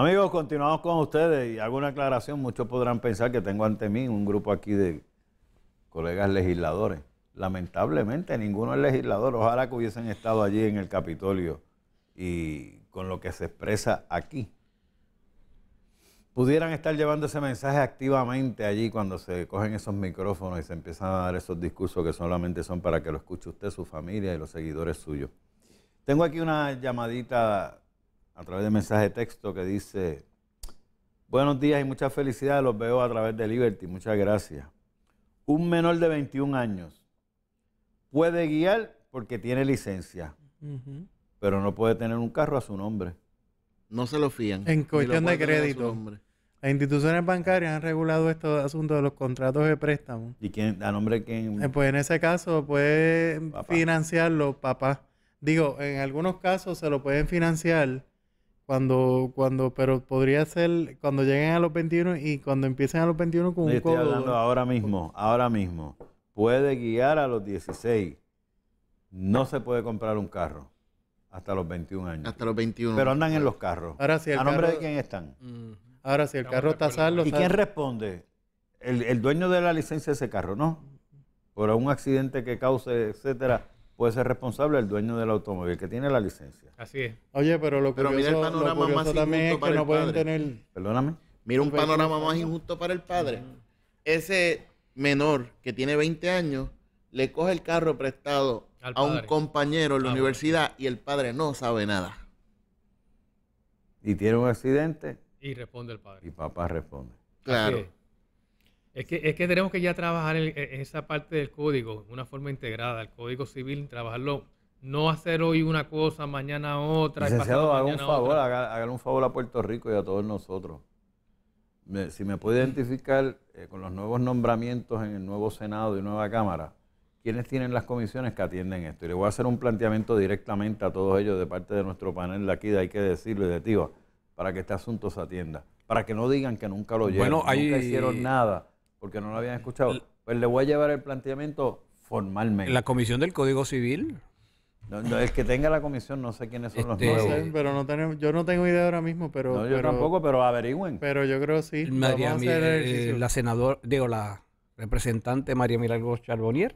Amigos, continuamos con ustedes y hago una aclaración. Muchos podrán pensar que tengo ante mí un grupo aquí de colegas legisladores. Lamentablemente ninguno es legislador. Ojalá que hubiesen estado allí en el Capitolio y con lo que se expresa aquí. Pudieran estar llevando ese mensaje activamente allí cuando se cogen esos micrófonos y se empiezan a dar esos discursos que solamente son para que lo escuche usted, su familia y los seguidores suyos. Tengo aquí una llamadita a través de mensaje de texto que dice, buenos días y mucha felicidad, los veo a través de Liberty, muchas gracias. Un menor de 21 años puede guiar porque tiene licencia, pero no puede tener un carro a su nombre. No se lo fían. En cuestión de crédito. Las instituciones bancarias han regulado estos asunto de los contratos de préstamo. ¿Y quién, a nombre de quién? Eh, pues en ese caso puede financiarlo papá. Digo, en algunos casos se lo pueden financiar cuando, cuando, pero podría ser cuando lleguen a los 21 y cuando empiecen a los 21 con un estoy ahora mismo, ahora mismo. Puede guiar a los 16. No se puede comprar un carro hasta los 21 años. Hasta los 21. Pero andan en los carros. Ahora sí, ¿A nombre de quién están? Mm. Ahora sí, el carro está salvo. ¿Y quién responde? El, el dueño de la licencia de ese carro, ¿no? Por un accidente que cause, etcétera puede ser responsable el dueño del automóvil que tiene la licencia. Así es. Oye, pero lo pero mira el también es que no pueden tener... Perdóname. Mira un panorama más injusto para el padre. Ese menor que tiene 20 años le coge el carro prestado a un compañero en la ah, universidad y el padre no sabe nada. Y tiene un accidente. Y responde el padre. Y papá responde. Claro. Es que, es que tenemos que ya trabajar en e, esa parte del código de una forma integrada, el código civil, trabajarlo, no hacer hoy una cosa, mañana otra. Licenciado, haga un favor, haga, un favor a Puerto Rico y a todos nosotros. si me puede identificar eh, con los nuevos nombramientos en el nuevo Senado y nueva Cámara, ¿quiénes tienen las comisiones que atienden esto? Y le voy a hacer un planteamiento directamente a todos ellos de parte de nuestro panel de aquí, de hay que decirlo y de Tío, para que este asunto se atienda, para que no digan que nunca lo llevan, bueno, nunca hicieron nada porque no lo habían escuchado. Pues le voy a llevar el planteamiento formalmente. ¿La comisión del Código Civil? No, el que tenga la comisión, no sé quiénes son los este, nuevos. pero no tenemos, yo no tengo idea ahora mismo, pero... No, yo tampoco, pero averigüen. Pero yo creo sí. Eh, la senadora, digo, la representante María Miralgo Charbonnier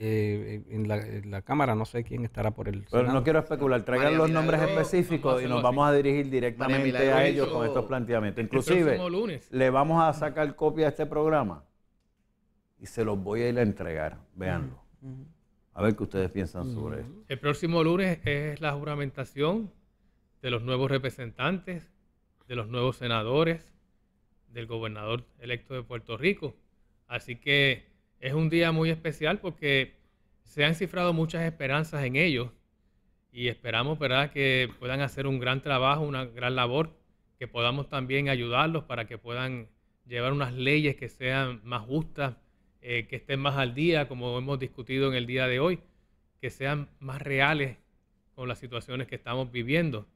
eh, en, la, Cámara, no sé quién estará por el. Pero no quiero especular, traigan los nombres específicos y nos vamos a dirigir directamente a ellos con estos planteamientos. Inclusive, le vamos a sacar copia a este programa y se los voy a ir a entregar, veanlo, A ver qué ustedes piensan sobre esto. El próximo lunes es la juramentación de los nuevos representantes, de los nuevos senadores, del gobernador electo de Puerto Rico. Así que es un día muy especial porque se han cifrado muchas esperanzas en ellos y esperamos ¿verdad? que puedan hacer un gran trabajo, una gran labor, que podamos también ayudarlos para que puedan llevar unas leyes que sean más justas, eh, que estén más al día, como hemos discutido en el día de hoy, que sean más reales con las situaciones que estamos viviendo.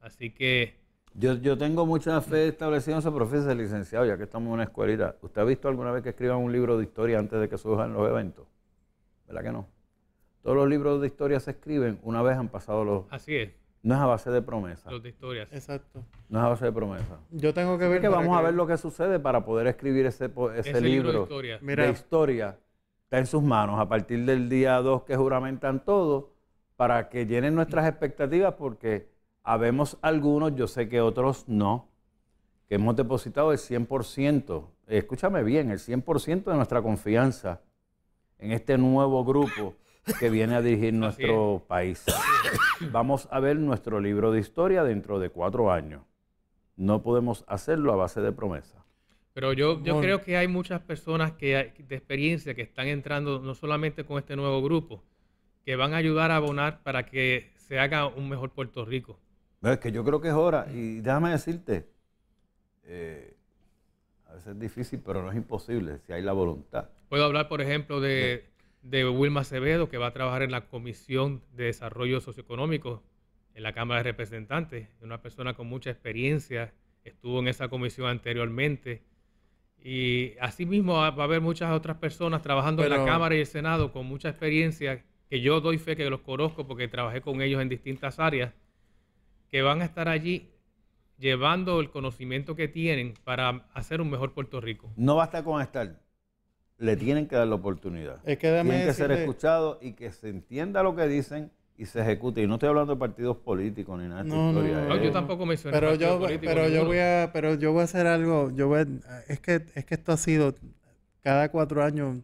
Así que yo, yo tengo mucha fe establecida en esa profesión, licenciado, ya que estamos en una escuelita. ¿Usted ha visto alguna vez que escriban un libro de historia antes de que surjan los eventos? ¿Verdad que no? Todos los libros de historia se escriben una vez han pasado los... Así es. No es a base de promesas. Los de historias. Exacto. No es a base de promesas. Yo tengo que ver. que vamos a ver lo que sucede para poder escribir ese, ese, ese libro, de, historia. Mira. historia. Está en sus manos a partir del día 2 que juramentan todo para que llenen nuestras expectativas porque Habemos algunos, yo sé que otros no, que hemos depositado el 100%, escúchame bien, el 100% de nuestra confianza en este nuevo grupo que viene a dirigir nuestro país. Vamos a ver nuestro libro de historia dentro de cuatro años. No podemos hacerlo a base de promesa Pero yo, creo que hay muchas personas que de experiencia que están entrando no solamente con este nuevo grupo, que van a ayudar a abonar para que se haga un mejor Puerto Rico. Es que yo creo que es hora. Y déjame decirte, eh, a veces es difícil, pero no es imposible si hay la voluntad. Puedo hablar, por ejemplo, de, Wilma Acevedo, que va a trabajar en la Comisión de Desarrollo Socioeconómico en la Cámara de Representantes. Una persona con mucha experiencia, estuvo en esa comisión anteriormente. Y así mismo va a haber muchas otras personas trabajando en la Cámara y el Senado con mucha experiencia, que yo doy fe que los conozco porque trabajé con ellos en distintas áreas que van a estar allí llevando el conocimiento que tienen para hacer un mejor Puerto Rico. No basta con estar, le tienen que dar la oportunidad. Es que tienen que ser escuchados y que se entienda lo que dicen y se ejecute. Y no estoy hablando de partidos políticos ni nada de no, historia. No, ¿eh? yo tampoco me pero yo, pero yo voy a, pero yo voy a hacer algo. Yo voy es que es que esto ha sido cada cuatro años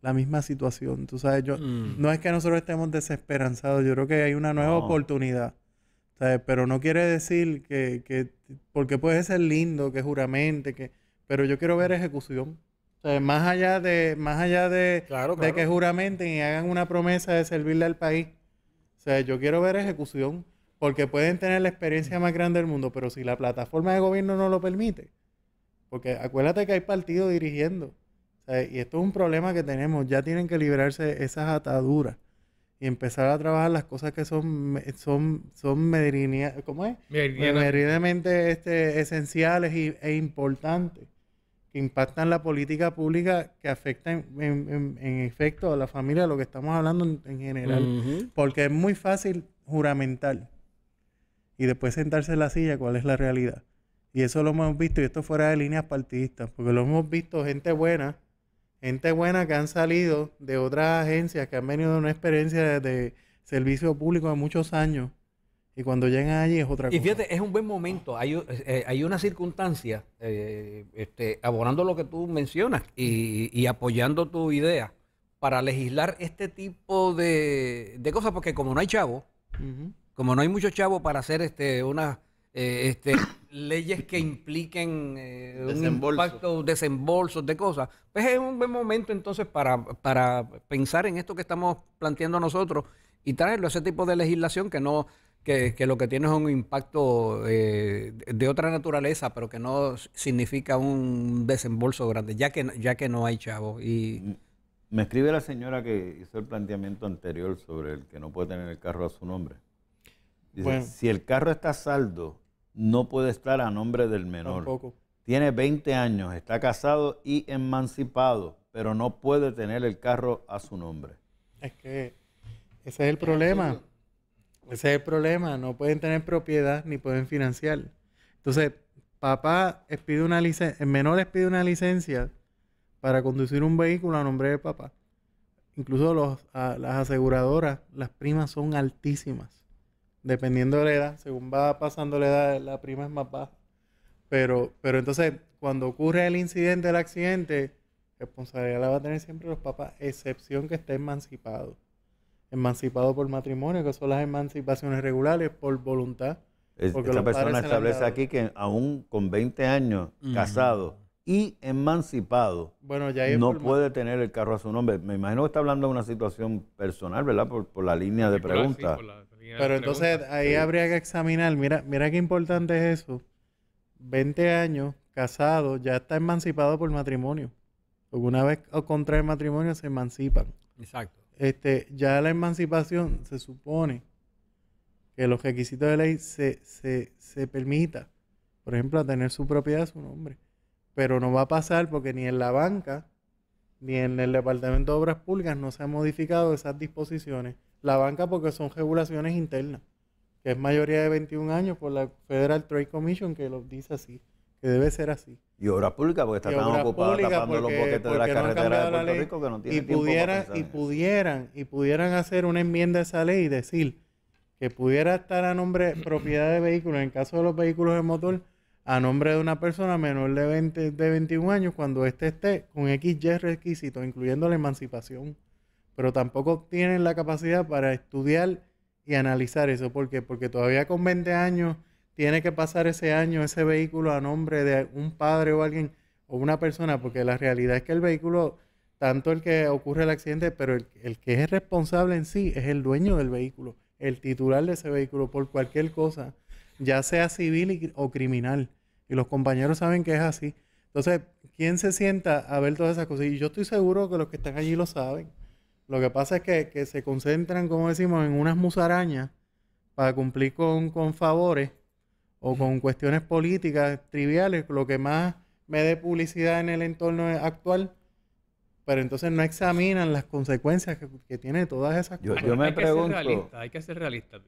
la misma situación. Tú sabes, yo mm. no es que nosotros estemos desesperanzados. Yo creo que hay una nueva oportunidad. Pero no quiere decir que, porque puede ser lindo, que juramente, que, pero yo quiero ver ejecución. más allá de, más allá de, de que juramenten y hagan una promesa de servirle al país. O sea, yo quiero ver ejecución, porque pueden tener la experiencia mm. más grande del mundo, pero si la plataforma de gobierno no lo permite, porque acuérdate que hay partidos dirigiendo. y esto es un problema que tenemos, ya tienen que librarse esas ataduras y empezar a trabajar las cosas que son, son, son ¿cómo es? este, esenciales e importantes que impactan la política pública que afectan en, efecto a la familia, lo que estamos hablando en, general. Porque es muy fácil juramentar y después sentarse en la silla cuál es la realidad. Y eso lo hemos visto, y esto fuera de líneas partidistas, porque lo hemos visto gente buena gente buena que han salido de otras agencias, que han venido de una experiencia de servicio público de muchos años, y cuando llegan allí es otra cosa. Y fíjate, es un buen momento. Hay, eh, eh, hay una circunstancia, abordando eh, este, abonando lo que tú mencionas y, apoyando tu idea, para legislar este tipo de, cosas, porque como no hay chavo, como no hay muchos chavos para hacer este, una este, leyes que impliquen eh, un impacto, desembolsos de cosas. Pues es un buen momento entonces para, pensar en esto que estamos planteando nosotros y traerlo a ese tipo de legislación que no que, lo que tiene es un impacto eh, de otra naturaleza, pero que no significa un desembolso grande, ya que ya que no hay chavo. y me escribe la señora que hizo el planteamiento anterior sobre el que no puede tener el carro a su nombre. si el carro está saldo no puede estar a nombre del menor. Tiene 20 años, está casado y emancipado, pero no puede tener el carro a su nombre. Es que ese es el problema. Ese es el problema. No pueden tener propiedad ni pueden financiar. Entonces, papá pide una licencia, el menor les pide una licencia para conducir un vehículo a nombre de papá. Incluso las aseguradoras, las primas son altísimas dependiendo de la edad, según va pasando la edad, la prima es más baja. Pero, pero entonces, cuando ocurre el incidente, el accidente, responsabilidad la va a tener siempre los papás, excepción que esté emancipado. Emancipado por matrimonio, que son las emancipaciones regulares, por voluntad. Es, esta persona establece aquí que aún con 20 años casado y emancipado, no puede tener el carro a su nombre. Me imagino que está hablando de una situación personal, ¿verdad? Por, la línea de preguntas. Pero entonces ahí habría que examinar, mira, mira qué importante es eso. 20 años, casado, ya está emancipado por matrimonio. Porque una vez contra el matrimonio se emancipan. Exacto. Este, ya la emancipación se supone que los requisitos de ley se, se, se permita, por ejemplo, a tener su propiedad, su nombre. Pero no va a pasar porque ni en la banca, ni en el Departamento de Obras Públicas no se han modificado esas disposiciones la banca porque son regulaciones internas, que es mayoría de 21 años por la Federal Trade Commission que lo dice así, que debe ser así. Y obra pública porque está tan tapando los boquetes de la carretera de Puerto Rico que no tiene y pudieran, y pudieran y pudieran hacer una enmienda a esa ley y decir que pudiera estar a nombre propiedad de vehículos en caso de los vehículos de motor a nombre de una persona menor de 20 21 años cuando éste esté con X requisitos incluyendo la emancipación pero tampoco tienen la capacidad para estudiar y analizar eso. ¿Por qué? Porque todavía con 20 años tiene que pasar ese año ese vehículo a nombre de un padre o alguien o una persona, porque la realidad es que el vehículo, tanto el que ocurre el accidente, pero el, el que es responsable en sí es el dueño del vehículo, el titular de ese vehículo, por cualquier cosa, ya sea civil o criminal. Y los compañeros saben que es así. Entonces, ¿quién se sienta a ver todas esas cosas? Y yo estoy seguro que los que están allí lo saben. Lo que pasa es que, se concentran, como decimos, en unas musarañas para cumplir con, favores o con cuestiones políticas triviales, lo que más me dé publicidad en el entorno actual, pero entonces no examinan las consecuencias que, tiene todas esas cosas. Yo hay Que ser realista, hay que ser realistas.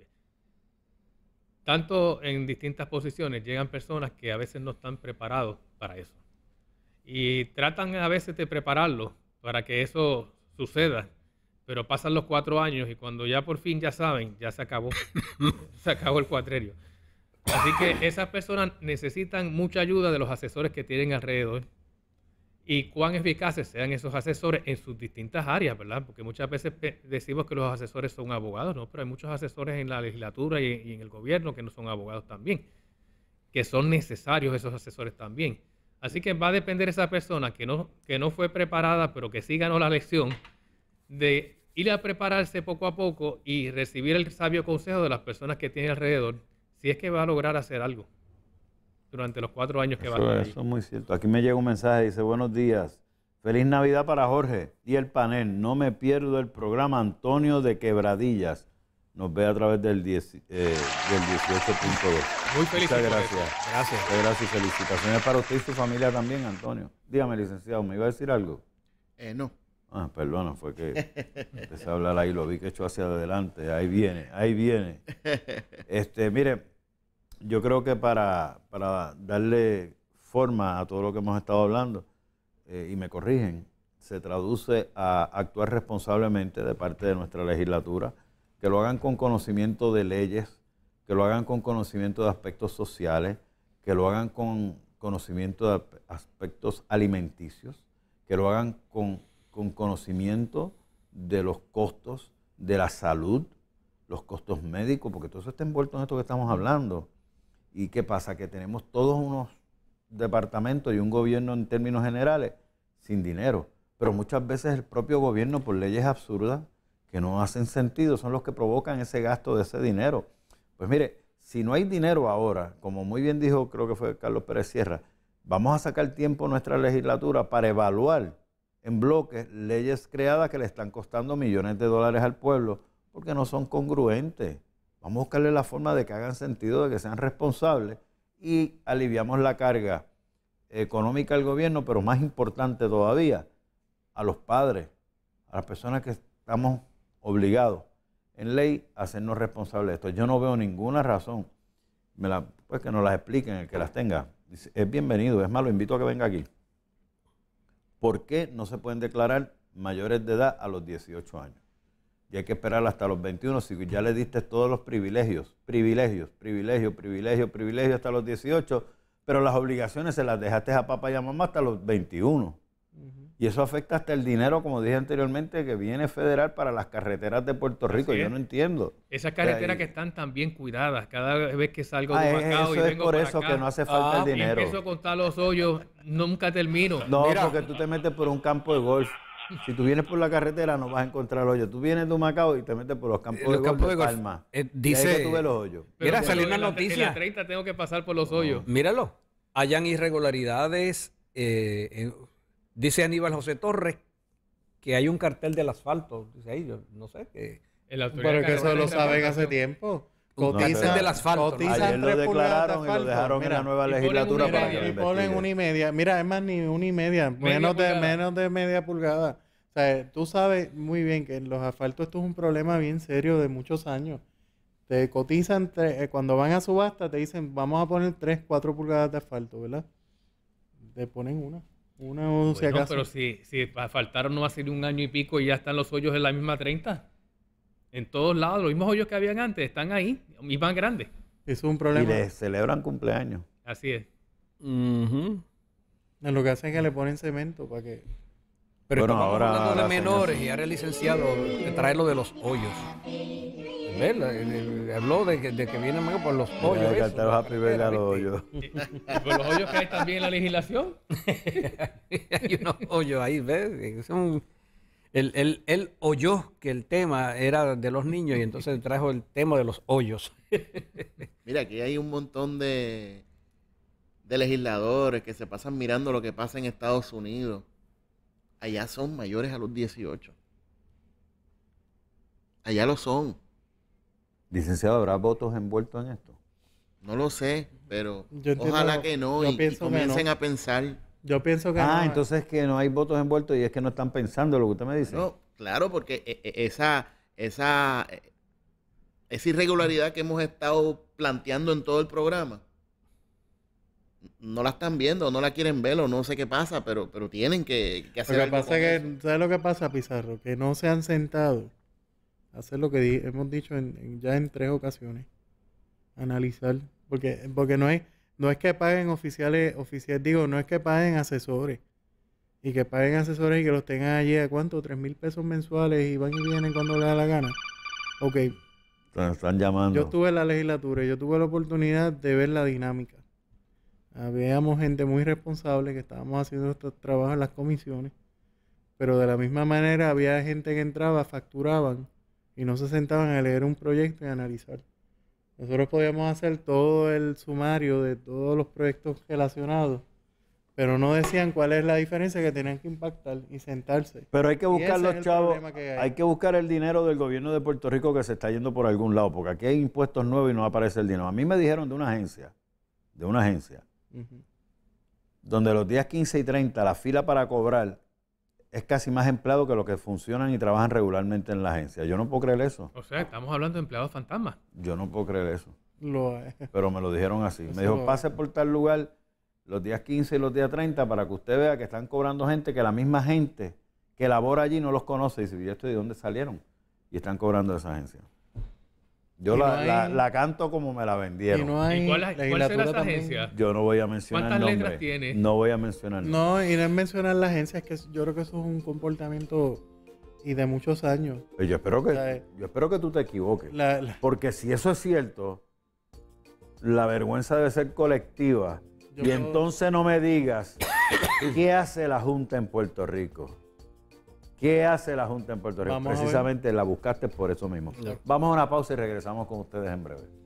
Tanto en distintas posiciones llegan personas que a veces no están preparados para eso. Y tratan a veces de prepararlo para que eso suceda pero pasan los cuatro años y cuando ya por fin ya saben, ya se acabó, se acabó el cuatrerio. Así que esas personas necesitan mucha ayuda de los asesores que tienen alrededor y cuán eficaces sean esos asesores en sus distintas áreas, ¿verdad? Porque muchas veces decimos que los asesores son abogados, ¿no? Pero hay muchos asesores en la legislatura y, en el gobierno que no son abogados también, que son necesarios esos asesores también. Así que va a depender esa persona que no, que no fue preparada, pero que sí ganó la lección, de ir a prepararse poco a poco y recibir el sabio consejo de las personas que tiene alrededor, si es que va a lograr hacer algo durante los cuatro años que va a estar. Eso es muy cierto. Aquí me llega un mensaje, dice, buenos días, feliz Navidad para Jorge y el panel, no me pierdo el programa Antonio de Quebradillas. Nos ve a través del, 18.2. Eh, muy feliz. Muchas gracias. Gracias. Muchas gracias y felicitaciones para usted y su familia también, Antonio. Dígame, licenciado, ¿me iba a decir algo? Eh, no. Ah, perdona, fue que empecé a hablar ahí, lo vi que echó hacia adelante, ahí viene, ahí viene. Este, mire, yo creo que para, darle forma a todo lo que hemos estado hablando, eh, y me corrigen, se traduce a actuar responsablemente de parte de nuestra legislatura, que lo hagan con conocimiento de leyes, que lo hagan con conocimiento de aspectos sociales, que lo hagan con conocimiento de aspectos alimenticios, que lo hagan con con conocimiento de los costos de la salud, los costos médicos, porque todo eso está envuelto en esto que estamos hablando. ¿Y qué pasa? Que tenemos todos unos departamentos y un gobierno en términos generales sin dinero. Pero muchas veces el propio gobierno, por leyes absurdas que no hacen sentido, son los que provocan ese gasto de ese dinero. Pues mire, si no hay dinero ahora, como muy bien dijo, creo que fue Carlos Pérez Sierra, vamos a sacar tiempo nuestra legislatura para evaluar en bloques leyes creadas que le están costando millones de dólares al pueblo porque no son congruentes. Vamos a buscarle la forma de que hagan sentido, de que sean responsables y aliviamos la carga económica al gobierno, pero más importante todavía, a los padres, a las personas que estamos obligados en ley a hacernos responsables de esto. Yo no veo ninguna razón, me la, pues que nos las expliquen el que las tenga. Es bienvenido, es más, lo invito a que venga aquí por qué no se pueden declarar mayores de edad a los 18 años. Y hay que esperar hasta los 21, si ya le diste todos los privilegios, privilegios, privilegios, privilegios, privilegios hasta los 18, pero las obligaciones se las dejaste a papá y a mamá hasta los 21. Y eso afecta hasta el dinero, como dije anteriormente, que viene federal para las carreteras de Puerto Rico. Yo no entiendo. Esas carreteras que están tan bien cuidadas. Cada vez que salgo de de ah, eh, Macao y vengo es por eso que no hace falta el ah, dinero. Y eso a contar los hoyos, nunca termino. No, porque tú te metes por un campo de golf. Si tú vienes por la carretera no vas a encontrar hoyos. Tú vienes de Macao y te metes por los campos, eh, de, campo de, golf eh, dice, los hoyos. Mira, salió una noticia. En la 30 tengo que pasar por los hoyos. Míralo. Hayan irregularidades... en Dice Aníbal José Torres que hay un cartel del asfalto. Dice ahí, yo no sé que. Pero que eso lo saben hace tiempo. Cotizan del asfalto. lo declararon y lo dejaron en la nueva legislatura para Y ponen una y media. Mira, es más, ni una y media. menos, de, menos de media pulgada. O sea, tú sabes muy bien que los asfaltos esto es un problema bien serio de muchos años. Te cotizan, eh, cuando van a subasta te dicen, vamos a poner 3, 4 pulgadas de asfalto, ¿verdad? Te ponen una. Una o acaso. Pero si, faltaron no va a ser un año y pico y ya están los hoyos en la misma 30. En todos lados, los mismos hoyos que habían antes están ahí y van grandes. es un problema. Y les celebran cumpleaños. Así es. Lo que hacen es que le ponen cemento para que. Pero ahora. menores y ahora el licenciado trae lo de los hoyos. Habló de que, viene por los hoyos. los hoyos. Por los hoyos que hay también en la legislación. hay unos hoyos ahí, ¿ves? él, oyó que el tema era de los niños y entonces trajo el tema de los hoyos. Mira, aquí hay un montón de, de legisladores que se pasan mirando lo que pasa en Estados Unidos. Allá son mayores a los 18. Allá lo son. Licenciado, ¿habrá votos envueltos en esto? No lo sé, pero ojalá que no y, comiencen a pensar. Yo pienso que ah, no. Ah, entonces que no hay votos envueltos y es que no están pensando lo que usted me dice. No, claro, porque eh, eh, esa, eh, esa, irregularidad que hemos estado planteando en todo el programa, no la están viendo, no la quieren ver o no sé qué pasa, pero, pero tienen que, hacerlo. hacer lo pasa que, ¿Sabes lo que pasa, Pizarro? Que no se han sentado hacer lo que hemos dicho en, ya en tres ocasiones. Analizar. Porque, porque no, es no es que paguen oficiales, oficiales, digo, no es que paguen asesores. Y que paguen asesores y que los tengan allí a cuánto, tres mil pesos mensuales y van y vienen cuando les da la gana. Ok. Están, llamando. Yo estuve en la legislatura, Y yo tuve la oportunidad de ver la dinámica. Habíamos gente muy responsable que estábamos haciendo nuestro trabajo en las comisiones, pero de la misma manera había gente que entraba, facturaban y no se sentaban a leer un proyecto y analizarlo. analizar. Nosotros podíamos hacer todo el sumario de todos los proyectos relacionados, pero no decían cuál es la diferencia que tenían que impactar y sentarse. Pero hay que buscar los chavos, hay. que buscar el dinero del gobierno de Puerto Rico que se está yendo por algún lado, porque aquí hay impuestos nuevos y no aparece el dinero. A mí me dijeron de una agencia, de una agencia, donde los días 15 y 30 la fila para cobrar es casi más empleado que los que funcionan y trabajan regularmente en la agencia. Yo no puedo creer eso. O sea, estamos hablando de empleados fantasmas. Yo no puedo creer eso. Lo es. Pero me lo dijeron así. me dijo, pase por tal lugar los días 15 y los días 30 para que usted vea que están cobrando gente que la misma gente que labora allí no los conoce. Y dice, yo esto de dónde salieron? Y están cobrando esa agencia. Yo la, canto como me la vendieron. ¿Y, no hay... ¿Y agencia? Yo no voy a mencionar ¿Cuántas letras tiene? No voy a mencionar No, y no es mencionar la agencia, es que yo creo que eso es un comportamiento y de muchos años. Pues yo espero que, eh, yo espero que tú te equivoques. Porque si eso es cierto, la vergüenza debe ser colectiva. y entonces no me digas qué hace la Junta en Puerto Rico. ¿Qué hace la Junta en Puerto Rico? Precisamente la buscaste por eso mismo. Vamos a una pausa y regresamos con ustedes en breve.